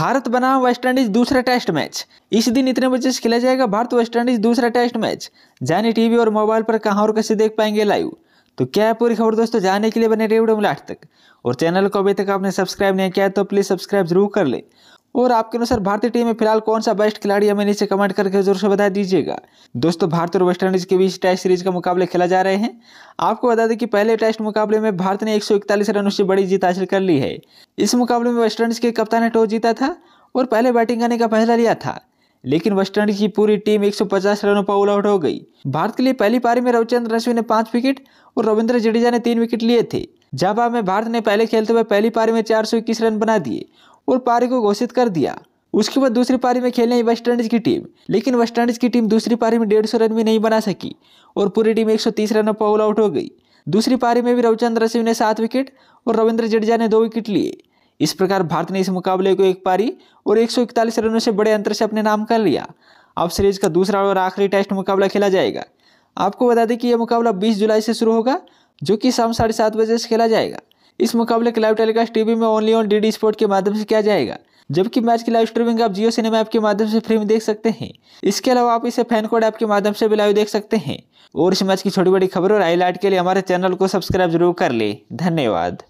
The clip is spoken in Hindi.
भारत वेस्ट वेस्टइंडीज दूसरा टेस्ट मैच इस दिन इतने बजे से खेला जाएगा भारत वेस्टइंडीज दूसरा टेस्ट मैच जाने टीवी और मोबाइल पर कहाँ और कैसे देख पाएंगे लाइव तो क्या है पूरी खबर दोस्तों जाने के लिए बने रेडियो में तक और चैनल को अभी तक आपने सब्सक्राइब नहीं किया तो प्लीज़ सब्सक्राइब जरूर कर ले और आपके अनुसार भारतीय टीम में फिलहाल कौन सा बेस्ट खिलाड़ी हमें नीचे कमेंट करके जरूर से बता दीजिएगा दोस्तों भारत और वेस्ट इंडीज के बीच टेस्ट सीरीज का मुकाबले खेला जा रहे हैं आपको बता दें कि पहले टेस्ट मुकाबले में भारत ने 141 रनों से बड़ी जीत हासिल कर ली है इस मुकाबले में वेस्ट इंडीज के कप्तान ने टॉस जीता था और पहले बैटिंग करने का फैसला लिया था लेकिन वेस्टइंडीज की पूरी टीम 150 रनों पर ऑल आउट हो गई भारत के लिए पहली पारी में रविचंद्र अश्विन ने पांच विकेट और रविंद्र जडेजा ने तीन विकेट लिए थे जवाब में भारत ने पहले खेलते हुए पहली पारी में चार रन बना दिए और पारी को घोषित कर दिया उसके बाद दूसरी पारी में खेलने वेस्ट इंडीज की टीम लेकिन वेस्ट इंडीज की टीम दूसरी पारी में डेढ़ रन भी नहीं बना सकी और पूरी टीम एक रनों पर ऑल आउट हो गई दूसरी पारी में भी रविचंद्र सिंह ने सात विकेट और रविंद्र जडेजा ने दो विकेट लिए इस प्रकार भारत ने इस मुकाबले को एक पारी और 141 रनों से बड़े अंतर से अपने नाम कर लिया अब सीरीज का दूसरा और आखिरी टेस्ट मुकाबला खेला जाएगा आपको बता दें कि यह मुकाबला 20 जुलाई से शुरू होगा जो कि शाम साढ़े सात बजे से खेला जाएगा इस मुकाबले का लाइव टेलीकास्ट टीवी में ओनली ऑन डी स्पोर्ट के माध्यम से किया जाएगा जबकि मैच की लाइव स्ट्रीमिंग आप जियो सिनेमा ऐप के माध्यम से फ्री में देख सकते हैं इसके अलावा आप इसे फैन कोड ऐप के माध्यम से भी लाइव देख सकते हैं और इस मैच की छोटी बड़ी खबर और हाईलाइट के लिए हमारे चैनल को सब्सक्राइब जरूर कर ले धन्यवाद